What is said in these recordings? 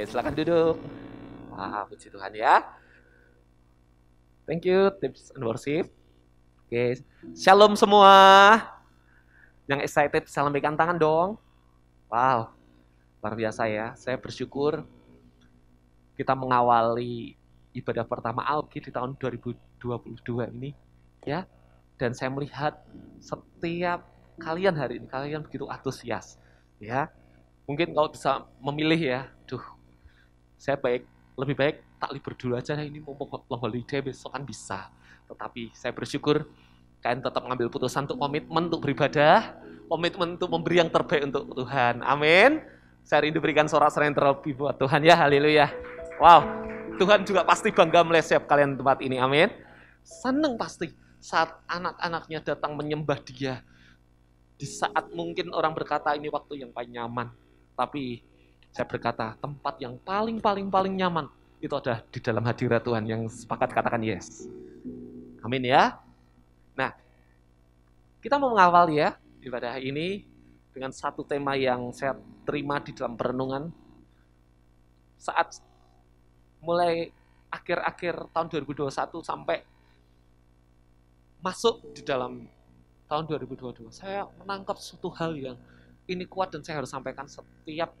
Oke, silakan duduk. Wah, puji Tuhan ya. Thank you, tips and worship. Oke, shalom semua. Yang excited, salamkan tangan dong. Wow, luar biasa ya. Saya bersyukur kita mengawali ibadah pertama Alki di tahun 2022 ini ya dan saya melihat setiap kalian hari ini kalian begitu antusias ya mungkin kalau bisa memilih ya duh saya baik lebih baik tak libur dulu aja ini mau long holiday besok kan bisa tetapi saya bersyukur kalian tetap mengambil putusan untuk komitmen untuk beribadah komitmen untuk memberi yang terbaik untuk Tuhan amin saya rindu berikan sorak selain terlebih buat Tuhan ya haleluya wow Tuhan juga pasti bangga melihat siap kalian tempat ini amin seneng pasti saat anak-anaknya datang menyembah dia di saat mungkin orang berkata ini waktu yang paling nyaman tapi saya berkata, tempat yang paling paling paling nyaman itu ada di dalam hadirat Tuhan yang sepakat katakan yes. Amin ya. Nah, kita mau mengawal ya ibadah ini dengan satu tema yang saya terima di dalam perenungan saat mulai akhir-akhir tahun 2021 sampai masuk di dalam tahun 2022. Saya menangkap suatu hal yang ini kuat dan saya harus sampaikan setiap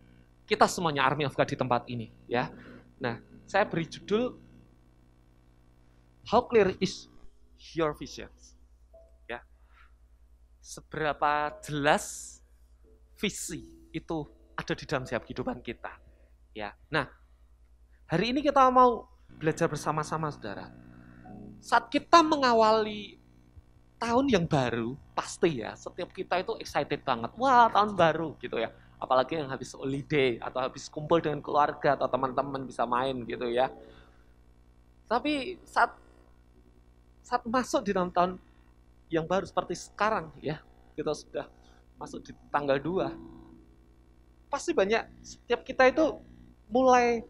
kita semuanya Army of God di tempat ini ya. Nah, saya beri judul How clear is your vision? Ya. Seberapa jelas visi itu ada di dalam setiap kehidupan kita. Ya. Nah, hari ini kita mau belajar bersama-sama Saudara. Saat kita mengawali tahun yang baru, pasti ya, setiap kita itu excited banget. Wah, tahun baru gitu ya apalagi yang habis holiday atau habis kumpul dengan keluarga atau teman-teman bisa main gitu ya. Tapi saat saat masuk di dalam tahun yang baru seperti sekarang ya, kita sudah masuk di tanggal 2. Pasti banyak setiap kita itu mulai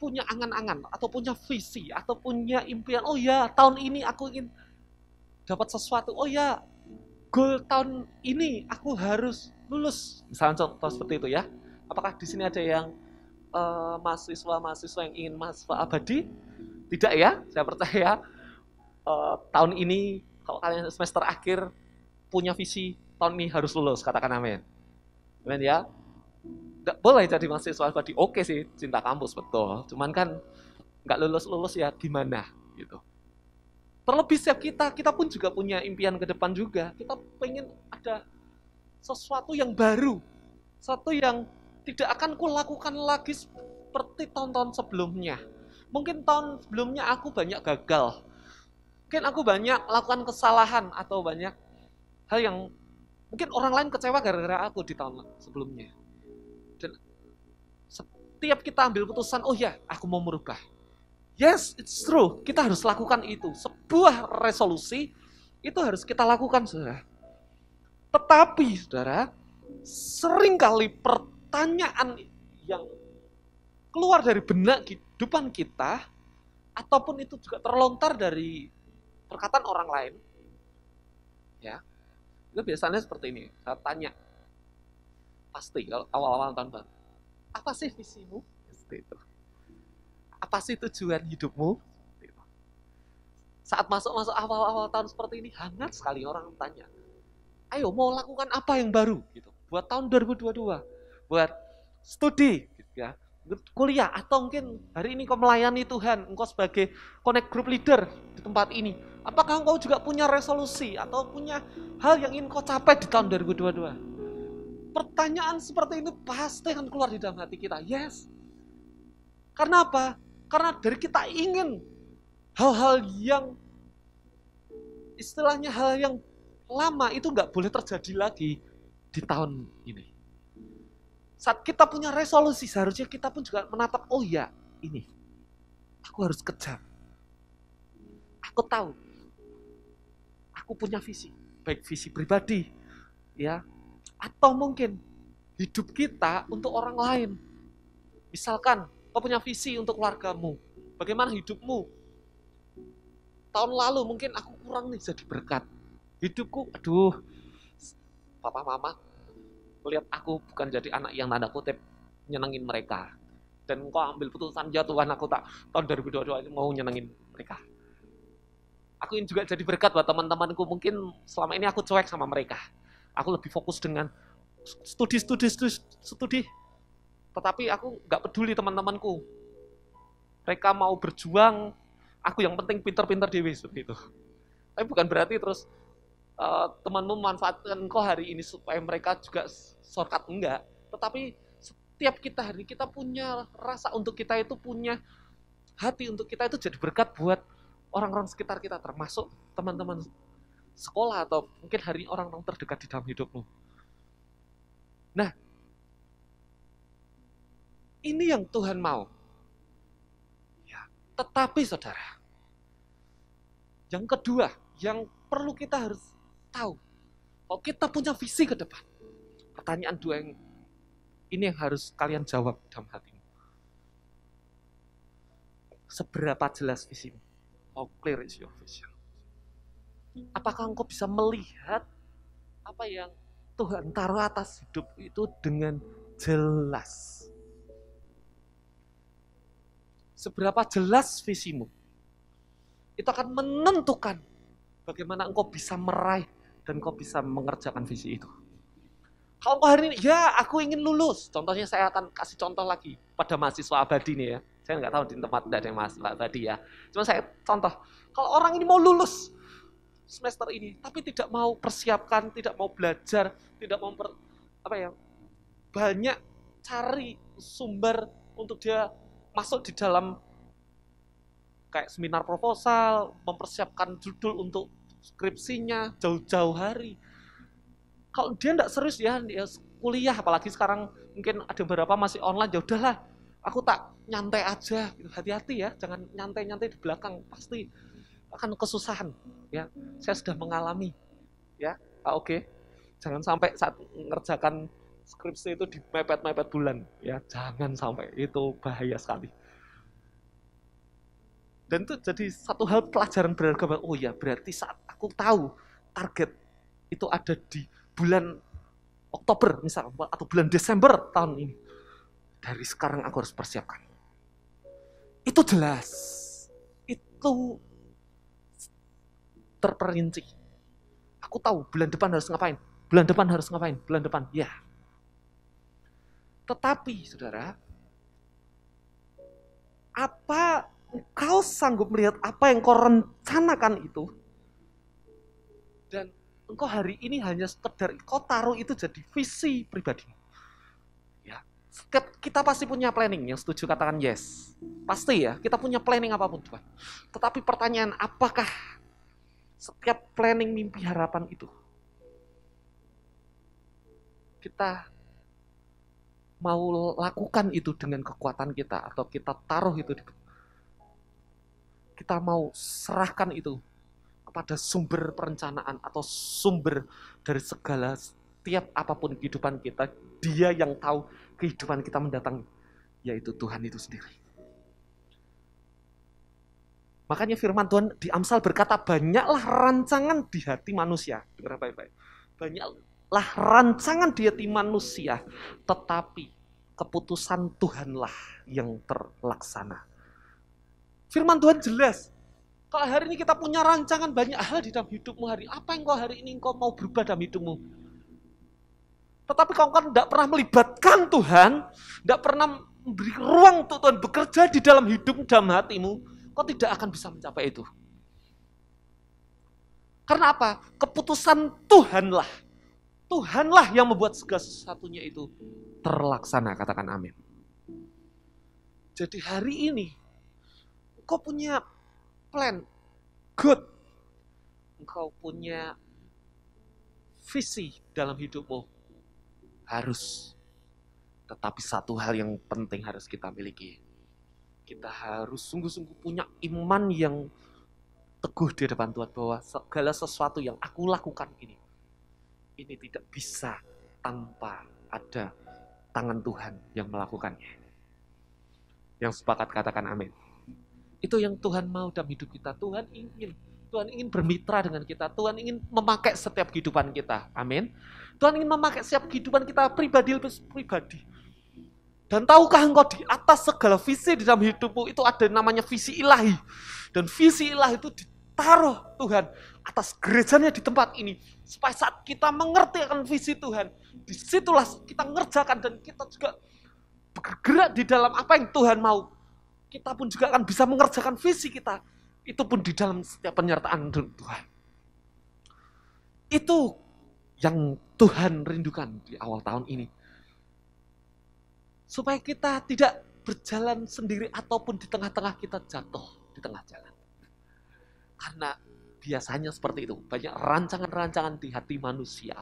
punya angan-angan atau punya visi atau punya impian. Oh ya, tahun ini aku ingin dapat sesuatu. Oh ya, goal tahun ini aku harus lulus misalnya contoh seperti itu ya apakah di sini ada yang uh, eh, mahasiswa mahasiswa yang ingin mahasiswa abadi tidak ya saya percaya uh, tahun ini kalau kalian semester akhir punya visi tahun ini harus lulus katakan amin amin ya nggak boleh jadi mahasiswa abadi oke sih cinta kampus betul cuman kan nggak lulus lulus ya gimana gitu Terlebih setiap kita, kita pun juga punya impian ke depan juga. Kita pengen ada sesuatu yang baru. Sesuatu yang tidak akan lakukan lagi seperti tahun-tahun sebelumnya. Mungkin tahun sebelumnya aku banyak gagal. Mungkin aku banyak lakukan kesalahan atau banyak hal yang mungkin orang lain kecewa gara-gara aku di tahun sebelumnya. Dan setiap kita ambil putusan, oh ya, aku mau merubah Yes, it's true. Kita harus lakukan itu. Sebuah resolusi itu harus kita lakukan, saudara. Tetapi, saudara, seringkali pertanyaan yang keluar dari benak kehidupan kita, ataupun itu juga terlontar dari perkataan orang lain, ya, itu biasanya seperti ini. Saya tanya, pasti kalau awal-awal tahun baru, apa sih visimu? Pasti itu apa sih tujuan hidupmu? Saat masuk-masuk awal-awal tahun seperti ini, hangat sekali orang tanya, ayo mau lakukan apa yang baru? gitu Buat tahun 2022, buat studi, gitu ya, kuliah, atau mungkin hari ini kau melayani Tuhan, engkau sebagai connect group leader di tempat ini. Apakah engkau juga punya resolusi atau punya hal yang ingin kau capai di tahun 2022? pertanyaan seperti ini pasti akan keluar di dalam hati kita. Yes. Karena apa? Karena dari kita ingin hal-hal yang istilahnya hal yang lama itu nggak boleh terjadi lagi di tahun ini. Saat kita punya resolusi, seharusnya kita pun juga menatap, oh ya, ini. Aku harus kejar. Aku tahu. Aku punya visi. Baik visi pribadi, ya atau mungkin hidup kita untuk orang lain. Misalkan Kau punya visi untuk keluargamu. Bagaimana hidupmu? Tahun lalu mungkin aku kurang nih jadi berkat. Hidupku, aduh, papa mama melihat aku bukan jadi anak yang tanda kutip nyenengin mereka. Dan kau ambil putusan, ya Tuhan aku tak tahun 2022 ini mau nyenengin mereka. Aku ingin juga jadi berkat buat teman-temanku. Mungkin selama ini aku cuek sama mereka. Aku lebih fokus dengan studi, studi, studi, studi. Tetapi aku nggak peduli teman-temanku. Mereka mau berjuang, aku yang penting pinter-pinter di seperti itu. Tapi bukan berarti terus uh, temanmu memanfaatkan kau hari ini supaya mereka juga shortcut enggak. Tetapi setiap kita hari kita punya rasa untuk kita itu punya hati untuk kita itu jadi berkat buat orang-orang sekitar kita termasuk teman-teman sekolah atau mungkin hari orang-orang terdekat di dalam hidupmu. Nah, ini yang Tuhan mau. Ya, tetapi saudara, yang kedua yang perlu kita harus tahu, oh kita punya visi ke depan, pertanyaan dua yang ini yang harus kalian jawab dalam hatimu. Seberapa jelas visimu? How oh, clear is your vision? Apakah engkau bisa melihat apa yang Tuhan taruh atas hidup itu dengan jelas? seberapa jelas visimu. Itu akan menentukan bagaimana engkau bisa meraih dan engkau bisa mengerjakan visi itu. Kalau engkau hari ini, ya aku ingin lulus. Contohnya saya akan kasih contoh lagi pada mahasiswa abadi nih ya. Saya nggak tahu di tempat tidak ada yang mahasiswa abadi ya. Cuma saya contoh, kalau orang ini mau lulus semester ini, tapi tidak mau persiapkan, tidak mau belajar, tidak mau apa ya banyak cari sumber untuk dia masuk di dalam kayak seminar proposal, mempersiapkan judul untuk skripsinya jauh-jauh hari. Kalau dia tidak serius ya, dia ya kuliah apalagi sekarang mungkin ada beberapa masih online ya udahlah aku tak nyantai aja hati-hati ya jangan nyantai-nyantai di belakang pasti akan kesusahan ya saya sudah mengalami ya ah, oke okay. jangan sampai saat mengerjakan skripsi itu dimepet-mepet bulan ya jangan sampai itu bahaya sekali dan itu jadi satu hal pelajaran berharga bahwa oh ya berarti saat aku tahu target itu ada di bulan Oktober misal atau bulan Desember tahun ini dari sekarang aku harus persiapkan itu jelas itu terperinci aku tahu bulan depan harus ngapain bulan depan harus ngapain bulan depan ya tetapi saudara, apa engkau sanggup melihat apa yang kau rencanakan itu? Dan engkau hari ini hanya sekedar kau taruh itu jadi visi pribadi. Ya. Kita pasti punya planning yang setuju katakan yes. Pasti ya, kita punya planning apapun Tuhan. Tetapi pertanyaan apakah setiap planning mimpi harapan itu kita mau lakukan itu dengan kekuatan kita atau kita taruh itu di, kita mau serahkan itu kepada sumber perencanaan atau sumber dari segala setiap apapun kehidupan kita, dia yang tahu kehidupan kita mendatang, yaitu Tuhan itu sendiri. Makanya firman Tuhan di Amsal berkata, banyaklah rancangan di hati manusia. Dengar baik-baik. Banyak lah rancangan dieti manusia, tetapi keputusan Tuhanlah yang terlaksana. Firman Tuhan jelas. Kalau hari ini kita punya rancangan banyak hal di dalam hidupmu hari, apa yang kau hari ini kau mau berubah dalam hidupmu? Tetapi kau kan tidak pernah melibatkan Tuhan, tidak pernah memberi ruang untuk Tuhan bekerja di dalam hidup dan hatimu, kau tidak akan bisa mencapai itu. Karena apa? Keputusan Tuhanlah Tuhanlah yang membuat segala sesuatunya itu terlaksana. Katakan amin. Jadi hari ini, engkau punya plan, good. Engkau punya visi dalam hidupmu. Harus. Tetapi satu hal yang penting harus kita miliki. Kita harus sungguh-sungguh punya iman yang teguh di depan Tuhan bahwa segala sesuatu yang aku lakukan ini ini tidak bisa tanpa ada tangan Tuhan yang melakukannya. Yang sepakat katakan amin. Itu yang Tuhan mau dalam hidup kita. Tuhan ingin Tuhan ingin bermitra dengan kita. Tuhan ingin memakai setiap kehidupan kita. Amin. Tuhan ingin memakai setiap kehidupan kita pribadi lebih pribadi. Dan tahukah engkau di atas segala visi di dalam hidupmu itu ada namanya visi ilahi. Dan visi ilahi itu di taruh Tuhan atas gerejanya di tempat ini. Supaya saat kita mengerti akan visi Tuhan, disitulah kita ngerjakan dan kita juga bergerak di dalam apa yang Tuhan mau. Kita pun juga akan bisa mengerjakan visi kita. Itu pun di dalam setiap penyertaan Tuhan. Itu yang Tuhan rindukan di awal tahun ini. Supaya kita tidak berjalan sendiri ataupun di tengah-tengah kita jatuh di tengah jalan. Karena biasanya seperti itu. Banyak rancangan-rancangan di hati manusia.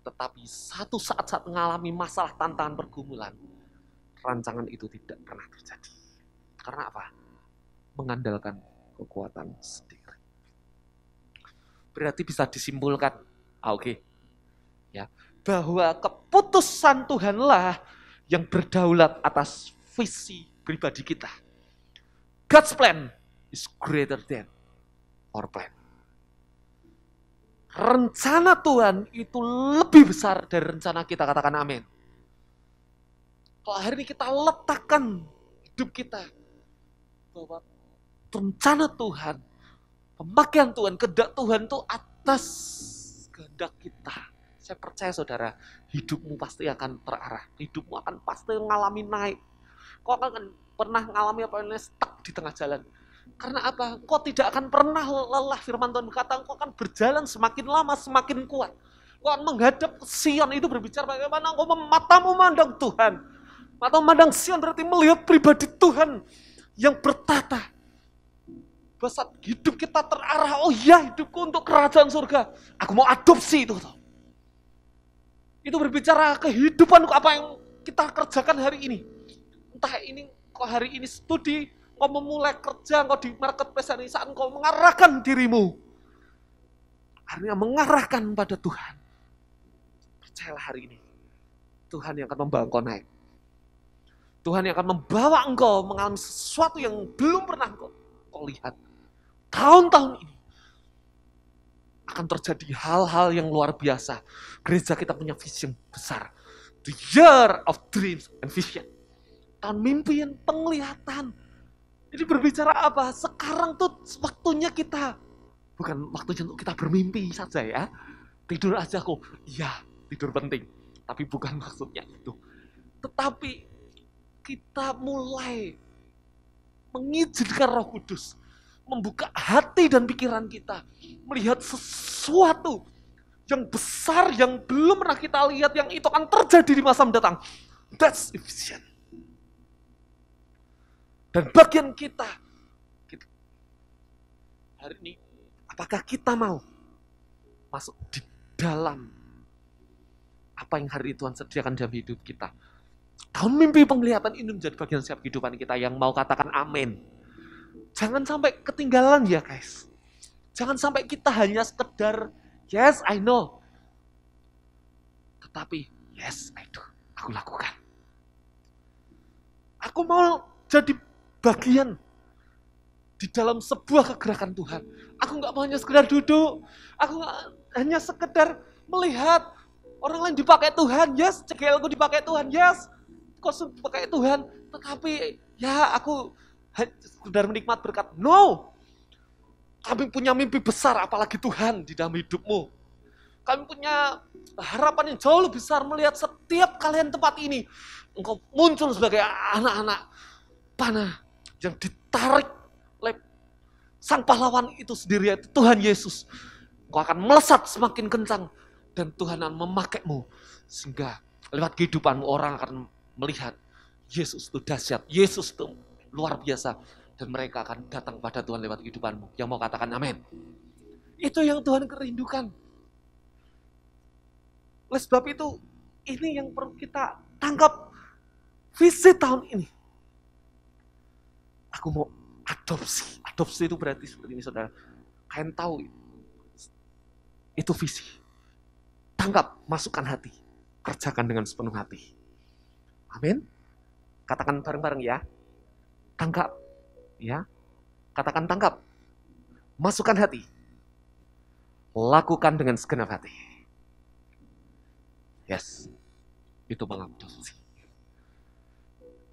Tetapi satu saat saat mengalami masalah tantangan pergumulan, rancangan itu tidak pernah terjadi. Karena apa? Mengandalkan kekuatan sendiri. Berarti bisa disimpulkan, ah, oke, okay. ya bahwa keputusan Tuhanlah yang berdaulat atas visi pribadi kita. God's plan is greater than our plan. Rencana Tuhan itu lebih besar dari rencana kita, katakan amin. Kalau hari ini kita letakkan hidup kita bahwa rencana Tuhan, pemakaian Tuhan, kehendak Tuhan itu atas kehendak kita. Saya percaya saudara, hidupmu pasti akan terarah. Hidupmu akan pasti mengalami naik. Kok akan pernah mengalami apa ini stuck di tengah jalan karena apa? Engkau tidak akan pernah lelah. Firman Tuhan berkata, engkau akan berjalan semakin lama, semakin kuat. Kau akan menghadap Sion itu berbicara bagaimana engkau mematamu memandang Tuhan. Mata memandang Sion berarti melihat pribadi Tuhan yang bertata. Bahasa hidup kita terarah, oh ya hidupku untuk kerajaan surga. Aku mau adopsi itu. Itu berbicara kehidupan apa yang kita kerjakan hari ini. Entah ini kok hari ini studi, Kau memulai kerja, kau di marketplace ini saat kau mengarahkan dirimu. Artinya mengarahkan pada Tuhan. Percayalah hari ini. Tuhan yang akan membawa kau naik. Tuhan yang akan membawa engkau mengalami sesuatu yang belum pernah engkau, engkau lihat. Tahun-tahun ini akan terjadi hal-hal yang luar biasa. Gereja kita punya vision besar. The year of dreams and vision. Tahun mimpi yang penglihatan. Ini berbicara apa? Sekarang tuh waktunya kita. Bukan waktunya untuk kita bermimpi saja ya. Tidur aja kok. Iya, tidur penting. Tapi bukan maksudnya itu. Tetapi kita mulai mengizinkan roh kudus membuka hati dan pikiran kita melihat sesuatu yang besar yang belum pernah kita lihat yang itu akan terjadi di masa mendatang. That's efficient. Dan bagian kita, kita hari ini, apakah kita mau masuk di dalam apa yang hari Tuhan sediakan dalam hidup kita? Tahun mimpi penglihatan ini menjadi bagian siap kehidupan kita yang mau katakan amin. Jangan sampai ketinggalan ya guys. Jangan sampai kita hanya sekedar, yes I know. Tetapi, yes I do. Aku lakukan. Aku mau jadi bagian di dalam sebuah kegerakan Tuhan. Aku nggak mau hanya sekedar duduk, aku gak, hanya sekedar melihat orang lain dipakai Tuhan, yes, cegelku dipakai Tuhan, yes, kosong dipakai Tuhan, tetapi ya aku sekedar menikmat berkat. No, kami punya mimpi besar apalagi Tuhan di dalam hidupmu. Kami punya harapan yang jauh lebih besar melihat setiap kalian tempat ini. Engkau muncul sebagai anak-anak panah yang ditarik oleh sang pahlawan itu sendiri yaitu Tuhan Yesus. Kau akan melesat semakin kencang dan Tuhan akan memakaimu sehingga lewat kehidupanmu orang akan melihat Yesus itu dahsyat, Yesus itu luar biasa dan mereka akan datang pada Tuhan lewat kehidupanmu. Yang mau katakan amin. Itu yang Tuhan kerindukan. Oleh sebab itu, ini yang perlu kita tangkap visi tahun ini aku mau adopsi. Adopsi itu berarti seperti ini saudara. Kalian tahu itu visi. Tangkap, masukkan hati. Kerjakan dengan sepenuh hati. Amin. Katakan bareng-bareng ya. Tangkap. Ya. Katakan tangkap. Masukkan hati. Lakukan dengan segenap hati. Yes. Itu mengadopsi.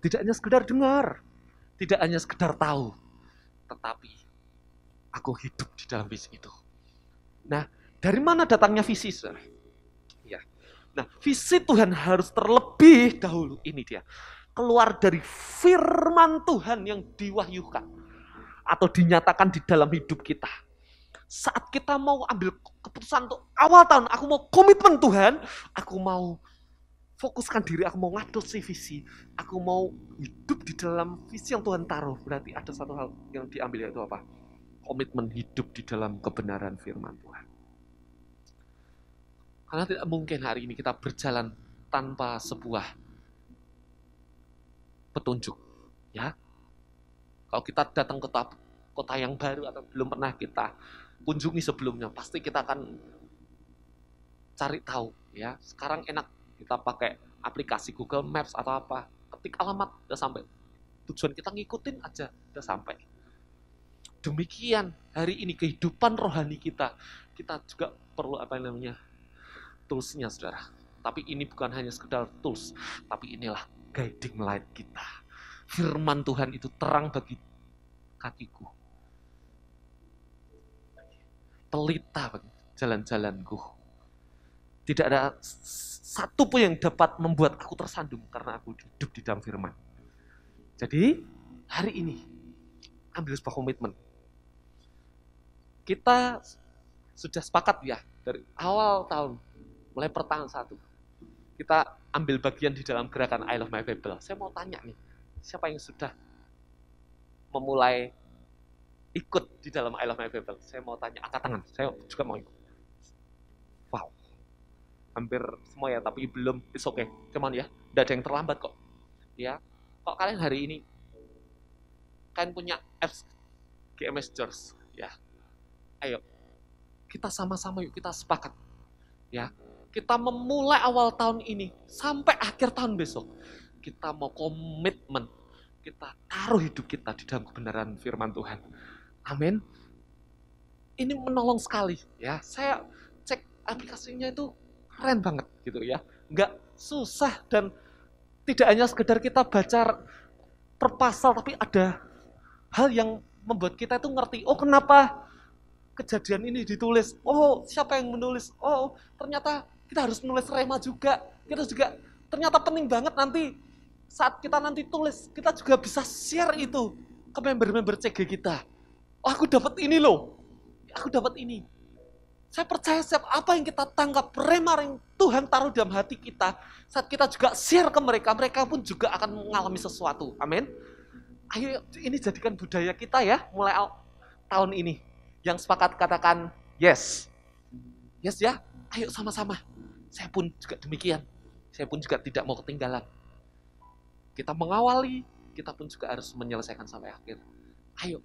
Tidak hanya sekedar dengar, tidak hanya sekedar tahu, tetapi aku hidup di dalam visi itu. Nah, dari mana datangnya visi? Ya. Nah, visi Tuhan harus terlebih dahulu ini dia. Keluar dari firman Tuhan yang diwahyukan atau dinyatakan di dalam hidup kita. Saat kita mau ambil keputusan untuk awal tahun, aku mau komitmen Tuhan, aku mau fokuskan diri aku mau ngatur si visi aku mau hidup di dalam visi yang Tuhan taruh berarti ada satu hal yang diambil yaitu apa komitmen hidup di dalam kebenaran firman Tuhan karena tidak mungkin hari ini kita berjalan tanpa sebuah petunjuk ya kalau kita datang ke kota, kota yang baru atau belum pernah kita kunjungi sebelumnya pasti kita akan cari tahu ya sekarang enak kita pakai aplikasi Google Maps atau apa ketik alamat udah sampai tujuan kita ngikutin aja udah sampai demikian hari ini kehidupan rohani kita kita juga perlu apa namanya toolsnya saudara tapi ini bukan hanya sekedar tools tapi inilah guiding light kita firman Tuhan itu terang bagi kakiku pelita bagi jalan-jalanku tidak ada satu pun yang dapat membuat aku tersandung karena aku hidup di dalam firman. Jadi, hari ini ambil sebuah komitmen. Kita sudah sepakat ya dari awal tahun mulai pertahun satu kita ambil bagian di dalam gerakan I Love My Bible. Saya mau tanya nih, siapa yang sudah memulai ikut di dalam I Love My Bible? Saya mau tanya, angkat tangan. Saya juga mau ikut hampir semua ya tapi belum it's okay cuman ya tidak ada yang terlambat kok ya kok kalian hari ini kalian punya apps GMS ya ayo kita sama-sama yuk kita sepakat ya kita memulai awal tahun ini sampai akhir tahun besok kita mau komitmen kita taruh hidup kita di dalam kebenaran firman Tuhan amin ini menolong sekali ya saya cek aplikasinya itu keren banget gitu ya. Nggak susah dan tidak hanya sekedar kita baca per pasal, tapi ada hal yang membuat kita itu ngerti, oh kenapa kejadian ini ditulis, oh siapa yang menulis, oh ternyata kita harus menulis rema juga, kita juga ternyata penting banget nanti saat kita nanti tulis, kita juga bisa share itu ke member-member CG kita. Oh, aku dapat ini loh, aku dapat ini. Saya percaya setiap apa yang kita tangkap, rema yang Tuhan taruh dalam hati kita, saat kita juga share ke mereka, mereka pun juga akan mengalami sesuatu. Amin. Ayo ini jadikan budaya kita ya, mulai tahun ini. Yang sepakat katakan yes. Yes ya, ayo sama-sama. Saya pun juga demikian. Saya pun juga tidak mau ketinggalan. Kita mengawali, kita pun juga harus menyelesaikan sampai akhir. Ayo,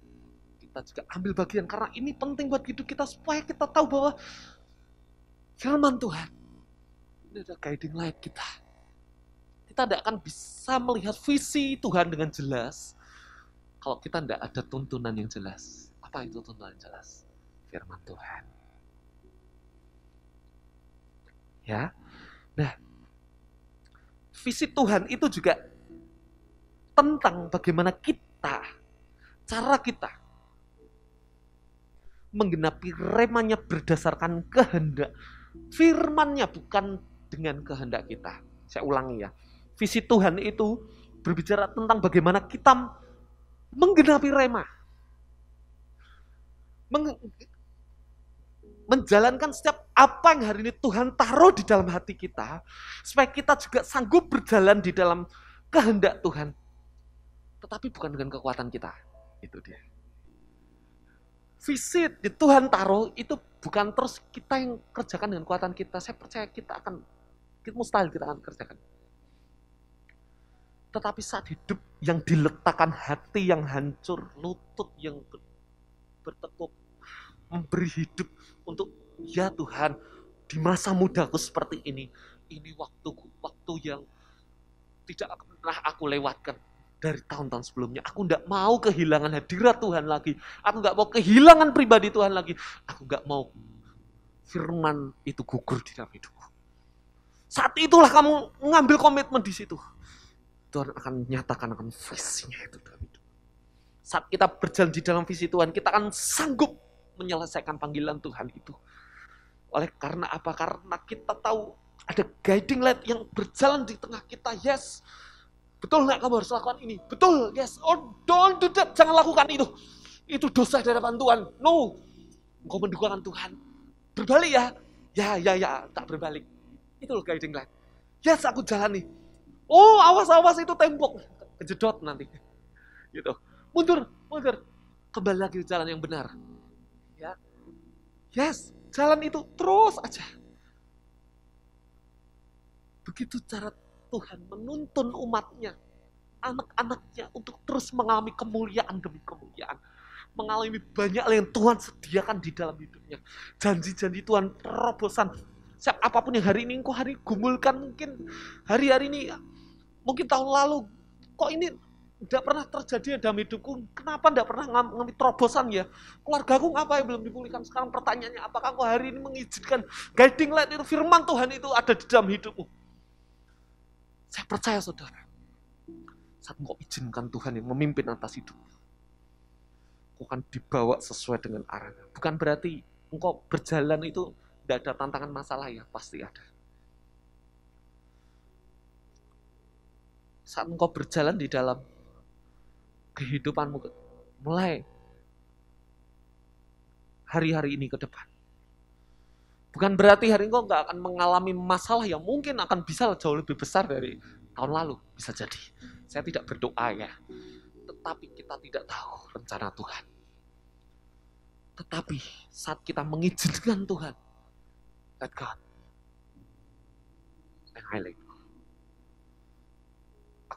kita juga ambil bagian karena ini penting buat hidup kita supaya kita tahu bahwa firman Tuhan ini adalah guiding light kita. Kita tidak akan bisa melihat visi Tuhan dengan jelas kalau kita tidak ada tuntunan yang jelas. Apa itu tuntunan yang jelas? Firman Tuhan. Ya. Nah, visi Tuhan itu juga tentang bagaimana kita, cara kita menggenapi remanya berdasarkan kehendak firmannya bukan dengan kehendak kita. Saya ulangi ya. Visi Tuhan itu berbicara tentang bagaimana kita menggenapi rema. Men menjalankan setiap apa yang hari ini Tuhan taruh di dalam hati kita supaya kita juga sanggup berjalan di dalam kehendak Tuhan. Tetapi bukan dengan kekuatan kita. Itu dia visit di Tuhan taruh itu bukan terus kita yang kerjakan dengan kekuatan kita. Saya percaya kita akan kita mustahil kita akan kerjakan. Tetapi saat hidup yang diletakkan hati yang hancur, lutut yang bertekuk, memberi hidup untuk ya Tuhan di masa mudaku seperti ini, ini waktuku, waktu yang tidak akan pernah aku lewatkan dari tahun-tahun sebelumnya. Aku nggak mau kehilangan hadirat Tuhan lagi. Aku nggak mau kehilangan pribadi Tuhan lagi. Aku nggak mau firman itu gugur di dalam hidupku. Saat itulah kamu mengambil komitmen di situ. Tuhan akan menyatakan akan visinya itu dalam hidup. Saat kita berjalan di dalam visi Tuhan, kita akan sanggup menyelesaikan panggilan Tuhan itu. Oleh karena apa? Karena kita tahu ada guiding light yang berjalan di tengah kita. Yes, Betul nggak kamu harus lakukan ini? Betul, yes, oh don't do that. Jangan lakukan itu. Itu dosa di hadapan Tuhan. No, engkau mendukakan Tuhan. Berbalik ya. Ya, ya, ya, tak berbalik. Itu loh guiding light. Yes, aku jalani. Oh, awas-awas itu tembok. Kejedot nanti. Gitu. Mundur, mundur. Kembali lagi ke jalan yang benar. Ya. Yes, jalan itu terus aja. Begitu cara Tuhan menuntun umatnya, anak-anaknya untuk terus mengalami kemuliaan demi kemuliaan. Mengalami banyak hal yang Tuhan sediakan di dalam hidupnya. Janji-janji Tuhan, terobosan. Siap apapun yang hari ini, kok hari gumulkan mungkin hari-hari ini, mungkin tahun lalu, kok ini tidak pernah terjadi ya dalam hidupku. Kenapa tidak pernah mengalami terobosan ya? Keluarga aku apa yang belum dipulihkan? Sekarang pertanyaannya, apakah aku hari ini mengizinkan guiding light itu firman Tuhan itu ada di dalam hidupku? Saya percaya saudara. Saat engkau izinkan Tuhan yang memimpin atas hidupmu, engkau akan dibawa sesuai dengan arahnya. Bukan berarti engkau berjalan itu tidak ada tantangan masalah ya, pasti ada. Saat engkau berjalan di dalam kehidupanmu mulai hari-hari ini ke depan, Bukan berarti hari ini kau nggak akan mengalami masalah yang mungkin akan bisa jauh lebih besar dari tahun lalu. Bisa jadi. Saya tidak berdoa ya. Tetapi kita tidak tahu rencana Tuhan. Tetapi saat kita mengizinkan Tuhan, let God, and I like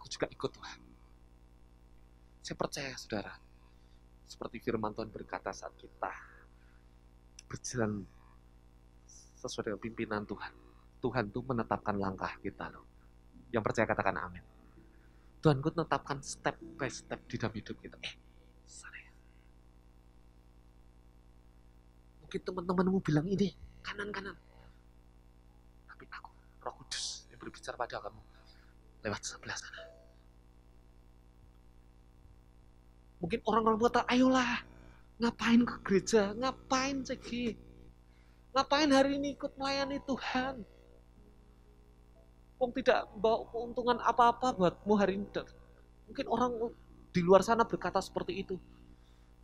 Aku juga ikut Tuhan. Saya percaya, saudara, seperti firman Tuhan berkata saat kita berjalan sesuai dengan pimpinan Tuhan. Tuhan tuh menetapkan langkah kita loh. Yang percaya katakan amin. Tuhan ku menetapkan step by step di dalam hidup kita. Eh, sorry. Ya? Mungkin teman-temanmu bilang ini, kanan-kanan. Tapi aku, roh kudus yang berbicara pada kamu. Lewat sebelah sana. Mungkin orang-orang berkata, ayolah, ngapain ke gereja, ngapain cegi Ngapain hari ini ikut melayani Tuhan? Wong tidak bawa keuntungan apa-apa buatmu hari ini. Mungkin orang di luar sana berkata seperti itu.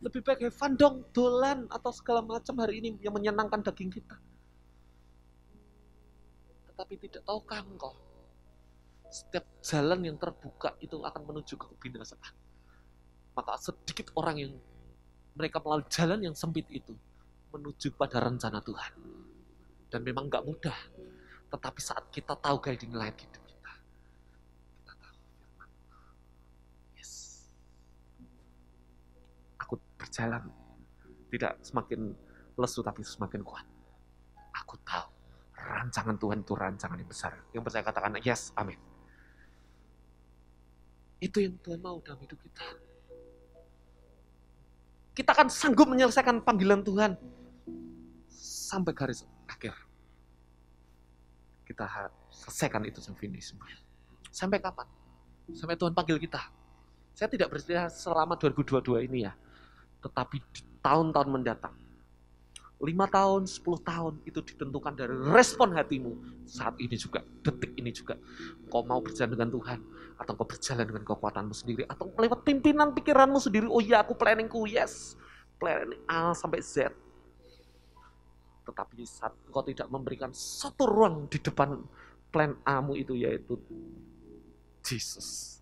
Lebih baik Evan dong, dolan atau segala macam hari ini yang menyenangkan daging kita. Tetapi tidak tahukah engkau, setiap jalan yang terbuka itu akan menuju ke kebinasaan. Maka sedikit orang yang mereka melalui jalan yang sempit itu menuju pada rencana Tuhan. Dan memang nggak mudah. Tetapi saat kita tahu guiding light hidup kita, kita tahu Yes. Aku berjalan tidak semakin lesu tapi semakin kuat. Aku tahu rancangan Tuhan itu rancangan yang besar. Yang percaya katakan yes, amin. Itu yang Tuhan mau dalam hidup kita. Kita akan sanggup menyelesaikan panggilan Tuhan sampai garis akhir. Kita selesaikan itu sampai finish. Sampai kapan? Sampai Tuhan panggil kita. Saya tidak bersedia selama 2022 ini ya. Tetapi tahun-tahun mendatang, lima tahun, 10 tahun itu ditentukan dari respon hatimu saat ini juga, detik ini juga. Kau mau berjalan dengan Tuhan, atau kau berjalan dengan kekuatanmu sendiri, atau lewat pimpinan pikiranmu sendiri. Oh iya, aku planningku, yes. Planning A sampai Z. Tetapi saat kau tidak memberikan satu ruang di depan plan A-mu itu, yaitu Jesus.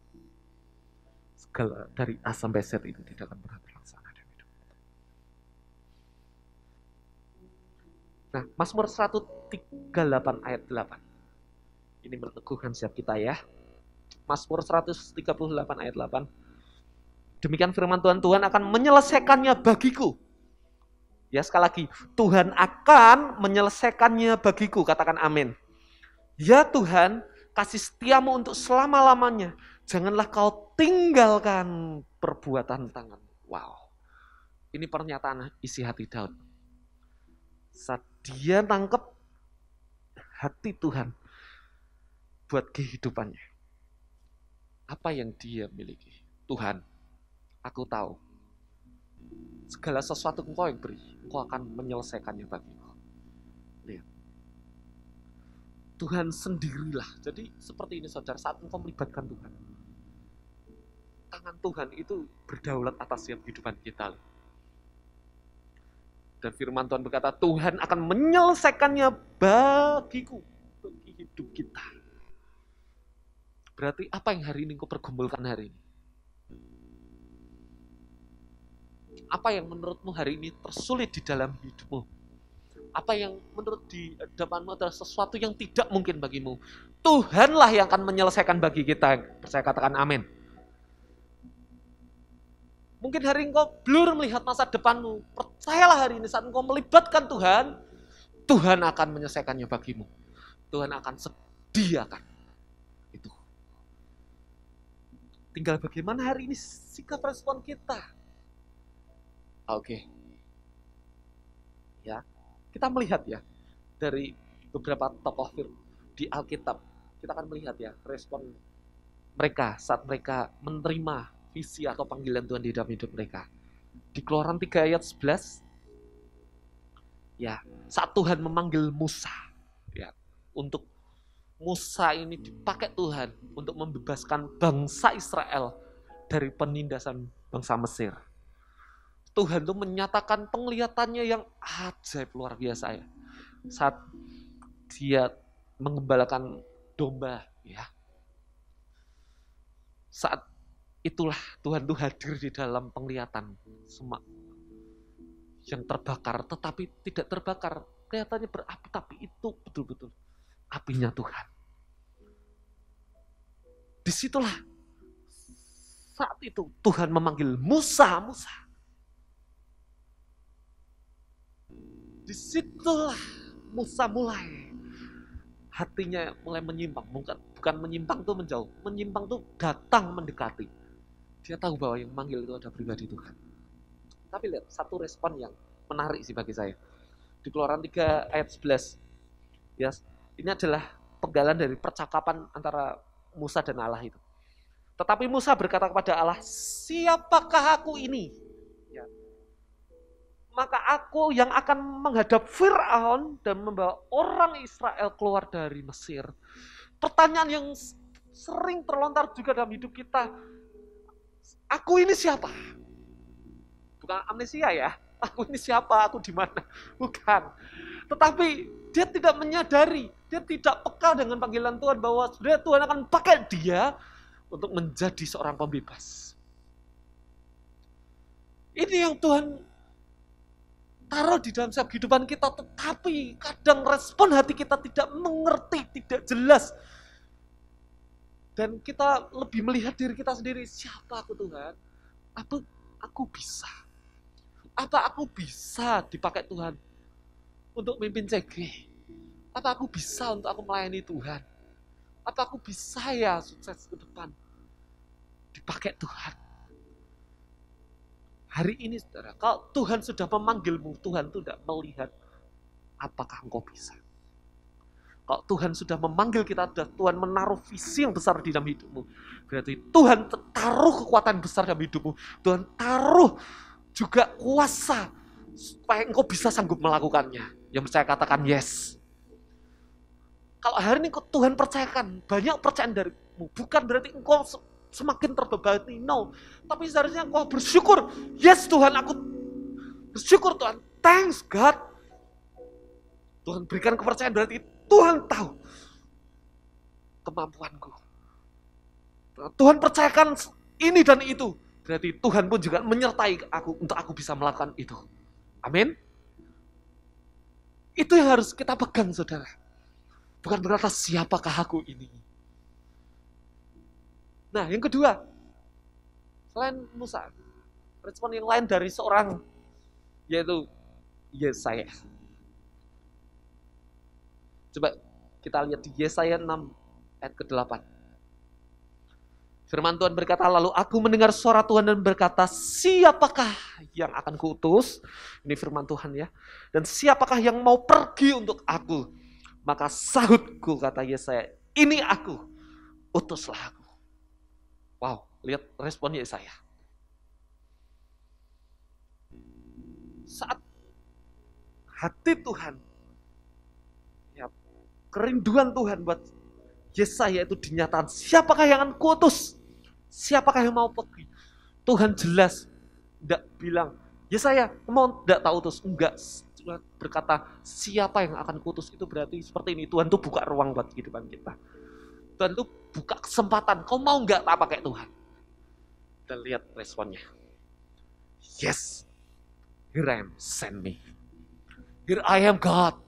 Segala dari A sampai Z itu tidak akan Nah, Mazmur 138 ayat 8. Ini meneguhkan siap kita ya. Mazmur 138 ayat 8. Demikian firman Tuhan, Tuhan akan menyelesaikannya bagiku. Ya, sekali lagi, Tuhan akan menyelesaikannya bagiku, katakan amin. Ya Tuhan, kasih setiamu untuk selama-lamanya. Janganlah kau tinggalkan perbuatan tangan. Wow. Ini pernyataan isi hati Daud saat dia tangkap hati Tuhan buat kehidupannya. Apa yang dia miliki? Tuhan, aku tahu. Segala sesuatu engkau yang beri, engkau akan menyelesaikannya bagi bagiku. Lihat. Tuhan sendirilah. Jadi seperti ini saudara, saat engkau melibatkan Tuhan. Tangan Tuhan itu berdaulat atas setiap kehidupan kita. Lihat. Dan firman Tuhan berkata, Tuhan akan menyelesaikannya bagiku, bagi hidup kita. Berarti apa yang hari ini kau pergumulkan hari ini? Apa yang menurutmu hari ini tersulit di dalam hidupmu? Apa yang menurut di depanmu adalah sesuatu yang tidak mungkin bagimu? Tuhanlah yang akan menyelesaikan bagi kita. Saya katakan amin. Mungkin hari ini engkau blur melihat masa depanmu. Percayalah hari ini saat engkau melibatkan Tuhan, Tuhan akan menyelesaikannya bagimu. Tuhan akan sediakan itu. Tinggal bagaimana hari ini sikap respon kita. Oke. Okay. Ya. Kita melihat ya dari beberapa tokoh di Alkitab. Kita akan melihat ya respon mereka saat mereka menerima visi atau panggilan Tuhan di dalam hidup mereka. Di Keluaran 3 ayat 11, ya saat Tuhan memanggil Musa, ya untuk Musa ini dipakai Tuhan untuk membebaskan bangsa Israel dari penindasan bangsa Mesir. Tuhan itu menyatakan penglihatannya yang ajaib luar biasa ya. Saat dia mengembalakan domba ya. Saat Itulah Tuhan itu hadir di dalam penglihatan semak yang terbakar tetapi tidak terbakar. Kelihatannya berapi tapi itu betul-betul apinya Tuhan. Disitulah saat itu Tuhan memanggil Musa, Musa. Disitulah Musa mulai hatinya mulai menyimpang. Bukan, bukan menyimpang tuh menjauh, menyimpang tuh datang mendekati dia tahu bahwa yang memanggil itu ada pribadi Tuhan. Tapi lihat, satu respon yang menarik sih bagi saya. Di Keluaran 3 ayat 11. Ya, ini adalah penggalan dari percakapan antara Musa dan Allah itu. Tetapi Musa berkata kepada Allah, siapakah aku ini? Ya. Maka aku yang akan menghadap Fir'aun dan membawa orang Israel keluar dari Mesir. Pertanyaan yang sering terlontar juga dalam hidup kita, Aku ini siapa? Bukan amnesia ya. Aku ini siapa? Aku di mana? Bukan. Tetapi dia tidak menyadari, dia tidak peka dengan panggilan Tuhan bahwa sebenarnya Tuhan akan pakai dia untuk menjadi seorang pembebas. Ini yang Tuhan taruh di dalam setiap kehidupan kita, tetapi kadang respon hati kita tidak mengerti, tidak jelas dan kita lebih melihat diri kita sendiri siapa aku Tuhan apa aku bisa apa aku bisa dipakai Tuhan untuk memimpin CG apa aku bisa untuk aku melayani Tuhan apa aku bisa ya sukses ke depan dipakai Tuhan hari ini saudara kalau Tuhan sudah memanggilmu Tuhan tidak melihat apakah engkau bisa kalau Tuhan sudah memanggil kita, sudah Tuhan menaruh visi yang besar di dalam hidupmu. Berarti Tuhan taruh kekuatan besar dalam hidupmu. Tuhan taruh juga kuasa supaya engkau bisa sanggup melakukannya. Yang percaya katakan yes. Kalau hari ini Tuhan percayakan, banyak percayaan darimu. Bukan berarti engkau semakin terbebani, no. Tapi seharusnya engkau bersyukur. Yes Tuhan, aku bersyukur Tuhan. Thanks God. Tuhan berikan kepercayaan berarti Tuhan tahu kemampuanku. Tuhan percayakan ini dan itu. Berarti Tuhan pun juga menyertai aku untuk aku bisa melakukan itu. Amin. Itu yang harus kita pegang, saudara. Bukan berkata siapakah aku ini. Nah, yang kedua, selain Musa, respon yang lain dari seorang yaitu Yesaya. Coba kita lihat di Yesaya 6 ayat ke-8. Firman Tuhan berkata, lalu aku mendengar suara Tuhan dan berkata, siapakah yang akan kuutus? Ini firman Tuhan ya. Dan siapakah yang mau pergi untuk aku? Maka sahutku kata Yesaya, ini aku, utuslah aku. Wow, lihat respon Yesaya. Saat hati Tuhan Kerinduan Tuhan buat Yesaya itu dinyatakan. Siapakah yang akan kutus? Siapakah yang mau pergi? Tuhan jelas tidak bilang, Yesaya, mau tidak tahu terus? Enggak. Tuhan berkata, siapa yang akan kutus itu berarti seperti ini. Tuhan tuh buka ruang buat kehidupan kita. Tuhan tuh buka kesempatan. Kau mau nggak tak pakai Tuhan? Kita lihat responnya. Yes, here I am, send me. Here I am God,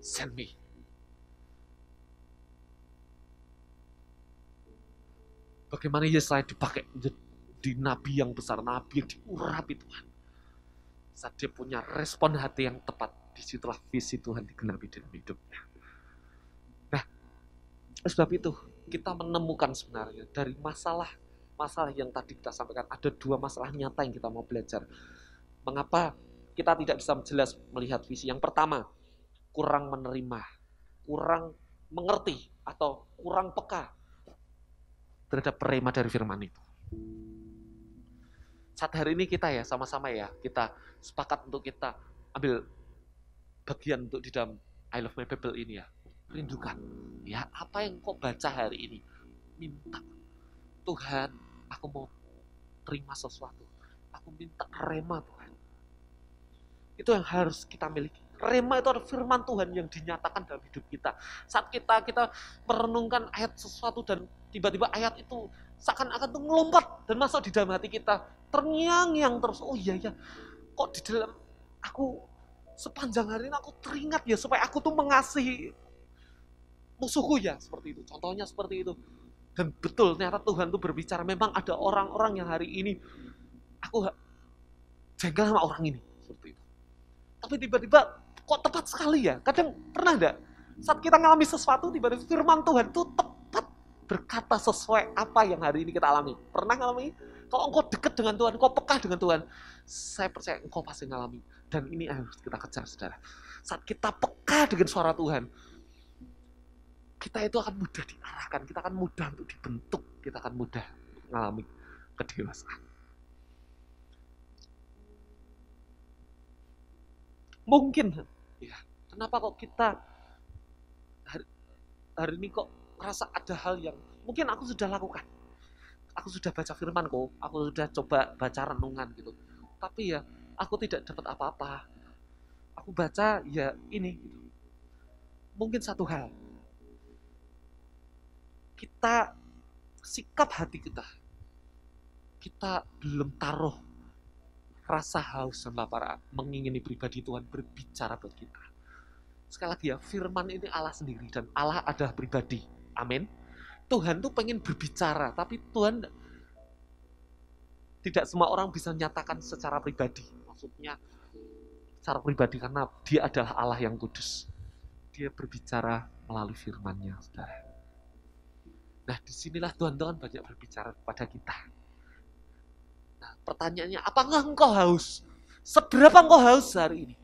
send me. Bagaimana Yesaya dipakai di nabi yang besar, nabi yang diurapi Tuhan. Saat dia punya respon hati yang tepat, disitulah visi Tuhan digenapi dalam hidupnya. Nah, sebab itu kita menemukan sebenarnya dari masalah masalah yang tadi kita sampaikan ada dua masalah nyata yang kita mau belajar. Mengapa kita tidak bisa jelas melihat visi? Yang pertama, kurang menerima, kurang mengerti atau kurang peka terhadap perema dari firman itu. Saat hari ini kita ya sama-sama ya, kita sepakat untuk kita ambil bagian untuk di dalam I Love My Bible ini ya. Rindukan. Ya, apa yang kau baca hari ini? Minta. Tuhan, aku mau terima sesuatu. Aku minta rema Tuhan. Itu yang harus kita miliki. Rema itu adalah firman Tuhan yang dinyatakan dalam hidup kita. Saat kita kita merenungkan ayat sesuatu dan Tiba-tiba ayat itu seakan-akan tuh ngelompat dan masuk di dalam hati kita. terngiang yang terus. Oh iya ya, kok di dalam aku sepanjang hari ini aku teringat ya supaya aku tuh mengasihi musuhku ya seperti itu. Contohnya seperti itu. Dan betul ternyata Tuhan tuh berbicara memang ada orang-orang yang hari ini aku jengkel sama orang ini seperti itu. Tapi tiba-tiba kok tepat sekali ya. Kadang pernah enggak saat kita ngalami sesuatu tiba-tiba firman Tuhan tuh tepat berkata sesuai apa yang hari ini kita alami. Pernah ngalami? Kalau engkau dekat dengan Tuhan, engkau peka dengan Tuhan, saya percaya engkau pasti ngalami. Dan ini harus kita kejar, saudara. Saat kita peka dengan suara Tuhan, kita itu akan mudah diarahkan, kita akan mudah untuk dibentuk, kita akan mudah mengalami kedewasaan. Mungkin, ya, kenapa kok kita hari, hari ini kok merasa ada hal yang mungkin aku sudah lakukan aku sudah baca Firman kok, aku sudah coba baca renungan gitu tapi ya aku tidak dapat apa-apa aku baca ya ini gitu. mungkin satu hal kita sikap hati kita kita belum taruh rasa haus dan lapar mengingini pribadi Tuhan berbicara buat kita sekali lagi ya firman ini Allah sendiri dan Allah adalah pribadi Amin. Tuhan tuh pengen berbicara, tapi Tuhan tidak semua orang bisa nyatakan secara pribadi. Maksudnya secara pribadi karena dia adalah Allah yang kudus. Dia berbicara melalui firman-Nya, saudara. Nah, disinilah Tuhan Tuhan banyak berbicara kepada kita. Nah, pertanyaannya, apakah engkau haus? Seberapa engkau haus hari ini?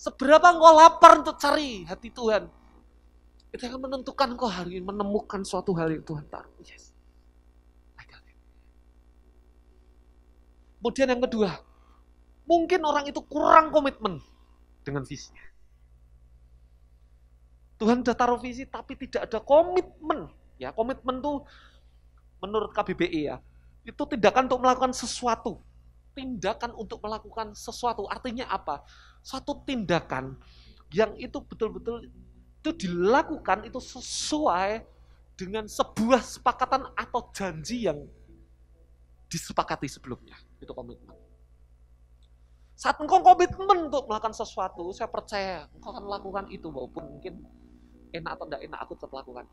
Seberapa engkau lapar untuk cari hati Tuhan? Itu akan menentukan kau hari ini menemukan suatu hal yang Tuhan taruh. Yes. Kemudian yang kedua, mungkin orang itu kurang komitmen dengan visinya. Tuhan sudah taruh visi tapi tidak ada komitmen. Ya, komitmen tuh menurut KBBI ya, itu tindakan untuk melakukan sesuatu. Tindakan untuk melakukan sesuatu artinya apa? Suatu tindakan yang itu betul-betul itu dilakukan itu sesuai dengan sebuah sepakatan atau janji yang disepakati sebelumnya. Itu komitmen. Saat engkau komitmen untuk melakukan sesuatu, saya percaya engkau akan lakukan itu walaupun mungkin enak atau tidak enak aku tetap lakukan.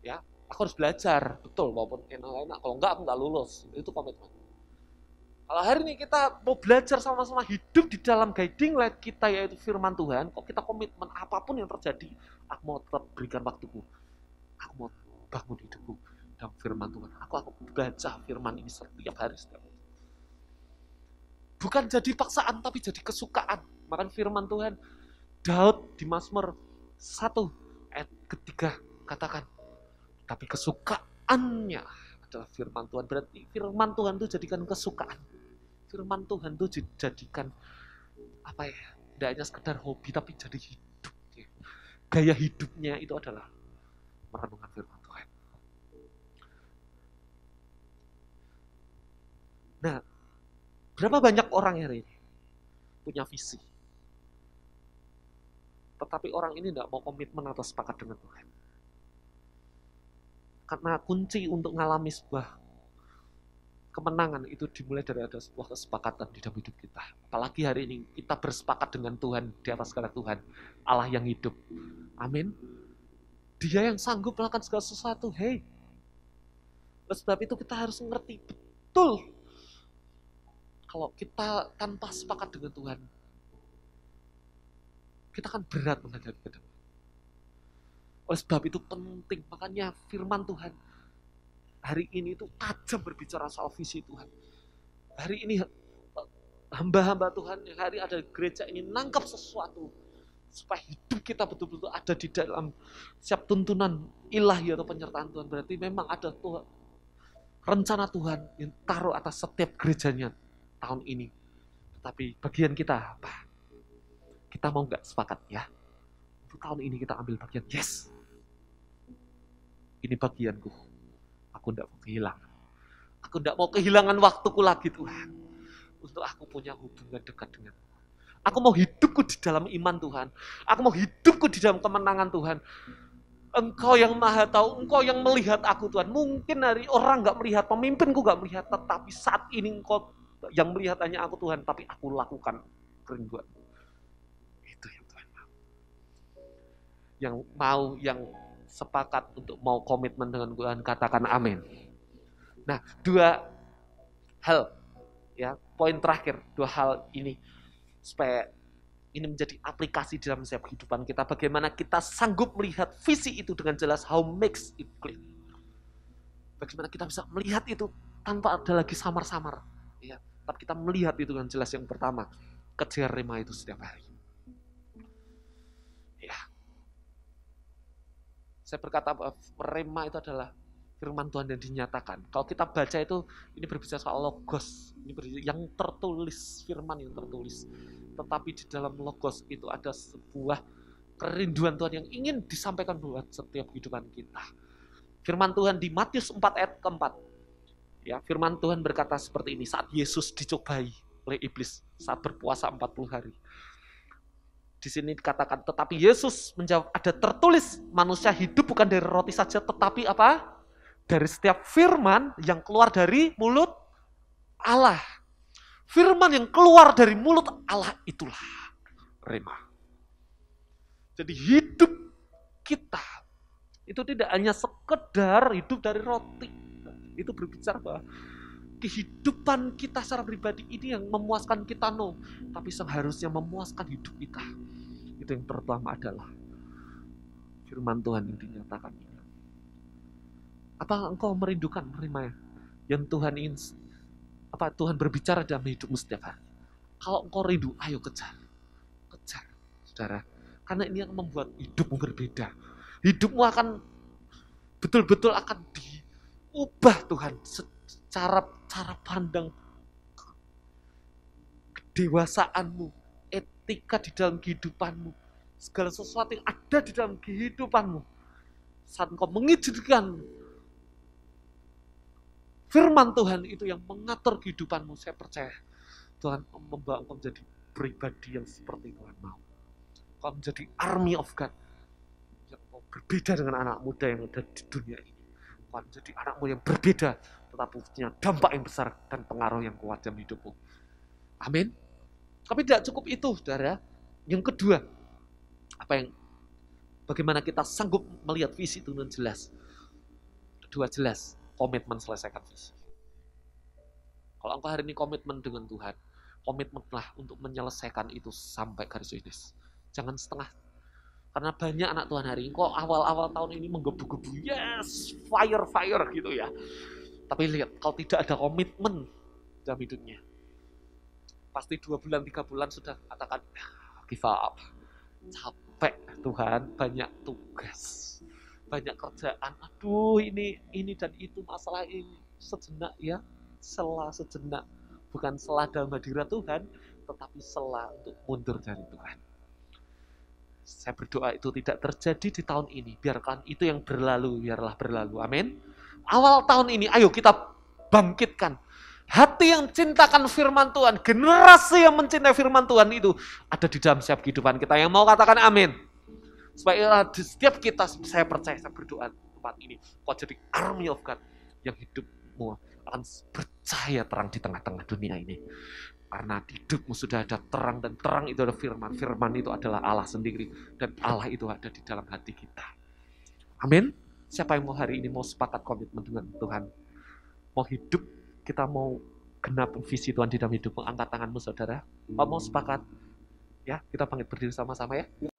Ya, aku harus belajar, betul walaupun enak enak. Kalau enggak aku enggak lulus. Itu komitmen. Kalau hari ini kita mau belajar sama-sama hidup di dalam guiding light kita yaitu firman Tuhan, kok kita komitmen apapun yang terjadi, aku mau tetap berikan waktuku. Aku mau bangun hidupku dalam firman Tuhan. Aku akan baca firman ini setiap hari setiap hari. Bukan jadi paksaan tapi jadi kesukaan. Makan firman Tuhan. Daud di Mazmur 1 ayat ketiga katakan, tapi kesukaannya adalah firman Tuhan. Berarti firman Tuhan itu jadikan kesukaan firman Tuhan itu dijadikan apa ya tidak hanya sekedar hobi tapi jadi hidup gaya hidupnya itu adalah merenungkan firman Tuhan nah berapa banyak orang hari ini punya visi tetapi orang ini tidak mau komitmen atau sepakat dengan Tuhan karena kunci untuk mengalami sebuah kemenangan itu dimulai dari ada sebuah kesepakatan di dalam hidup kita. Apalagi hari ini kita bersepakat dengan Tuhan di atas segala Tuhan, Allah yang hidup. Amin. Dia yang sanggup melakukan segala sesuatu. Hei, sebab itu kita harus ngerti betul kalau kita tanpa sepakat dengan Tuhan, kita akan berat menghadapi ke Oleh sebab itu penting, makanya firman Tuhan hari ini itu tajam berbicara soal visi Tuhan. Hari ini eh, hamba-hamba Tuhan yang hari ada gereja ini nangkap sesuatu supaya hidup kita betul-betul ada di dalam siap tuntunan ilahi atau penyertaan Tuhan. Berarti memang ada Tuhan, rencana Tuhan yang taruh atas setiap gerejanya tahun ini. Tetapi bagian kita apa? Kita mau nggak sepakat ya? Untuk tahun ini kita ambil bagian, yes. Ini bagianku Aku tidak mau kehilangan. Aku tidak mau kehilangan waktuku lagi Tuhan. Untuk aku punya hubungan dekat dengan Tuhan. Aku mau hidupku di dalam iman Tuhan. Aku mau hidupku di dalam kemenangan Tuhan. Engkau yang maha tahu, engkau yang melihat aku Tuhan. Mungkin hari orang nggak melihat, pemimpinku nggak melihat, tetapi saat ini engkau yang melihat hanya aku Tuhan, tapi aku lakukan kerinduanmu. Itu yang Tuhan mau. Yang mau, yang sepakat untuk mau komitmen dengan Tuhan katakan amin. Nah, dua hal ya, poin terakhir, dua hal ini supaya ini menjadi aplikasi dalam setiap kehidupan kita. Bagaimana kita sanggup melihat visi itu dengan jelas, how makes it clear. Bagaimana kita bisa melihat itu tanpa ada lagi samar-samar. Ya, tapi kita melihat itu dengan jelas yang pertama, kejar rema itu setiap hari. Saya berkata rema itu adalah firman Tuhan yang dinyatakan. Kalau kita baca itu ini berbicara soal logos, ini berbicara yang tertulis firman yang tertulis. Tetapi di dalam logos itu ada sebuah kerinduan Tuhan yang ingin disampaikan buat setiap kehidupan kita. Firman Tuhan di Matius 4 ayat keempat. Ya, firman Tuhan berkata seperti ini saat Yesus dicobai oleh iblis saat berpuasa 40 hari di sini dikatakan tetapi Yesus menjawab ada tertulis manusia hidup bukan dari roti saja tetapi apa? dari setiap firman yang keluar dari mulut Allah. Firman yang keluar dari mulut Allah itulah rema. Jadi hidup kita itu tidak hanya sekedar hidup dari roti. Itu berbicara bahwa kehidupan kita secara pribadi ini yang memuaskan kita no tapi seharusnya memuaskan hidup kita itu yang pertama adalah firman Tuhan yang dinyatakan apa engkau merindukan menerima ya? yang Tuhan ingin apa Tuhan berbicara dalam hidupmu setiap hari kalau engkau rindu ayo kejar kejar saudara karena ini yang membuat hidupmu berbeda hidupmu akan betul-betul akan diubah Tuhan cara cara pandang kedewasaanmu, etika di dalam kehidupanmu, segala sesuatu yang ada di dalam kehidupanmu. Saat engkau mengizinkan firman Tuhan itu yang mengatur kehidupanmu, saya percaya Tuhan membawa engkau menjadi pribadi yang seperti Tuhan mau. Engkau menjadi army of God. Yang mau berbeda dengan anak muda yang ada di dunia ini. kau menjadi anakmu yang berbeda tetapi punya dampak yang besar dan pengaruh yang kuat dalam hidupmu. Amin. Tapi tidak cukup itu, saudara. Yang kedua, apa yang bagaimana kita sanggup melihat visi itu dengan jelas. Kedua jelas, komitmen selesaikan visi. Kalau engkau hari ini komitmen dengan Tuhan, komitmenlah untuk menyelesaikan itu sampai garis finish. Jangan setengah. Karena banyak anak Tuhan hari ini, kok awal-awal tahun ini menggebu-gebu, yes, fire, fire gitu ya. Tapi lihat, kalau tidak ada komitmen dalam hidupnya, pasti dua bulan, tiga bulan sudah katakan, ah, give up, capek Tuhan, banyak tugas, banyak kerjaan, aduh ini, ini dan itu, masalah ini, sejenak ya, selah sejenak, bukan selah dalam hadirat Tuhan, tetapi selah untuk mundur dari Tuhan. Saya berdoa itu tidak terjadi di tahun ini. Biarkan itu yang berlalu, biarlah berlalu. Amin awal tahun ini ayo kita bangkitkan hati yang cintakan firman Tuhan, generasi yang mencintai firman Tuhan itu ada di dalam setiap kehidupan kita. Yang mau katakan amin. Supaya eh, di setiap kita, saya percaya, saya berdoa tempat ini. Kau jadi army of God yang hidupmu akan percaya terang di tengah-tengah dunia ini. Karena hidupmu sudah ada terang dan terang itu adalah firman. Firman itu adalah Allah sendiri dan Allah itu ada di dalam hati kita. Amin. Siapa yang mau hari ini mau sepakat komitmen dengan Tuhan? Mau hidup, kita mau genap visi Tuhan di dalam hidup. Angkat tanganmu saudara. Mau, mau sepakat? Ya, kita panggil berdiri sama-sama ya.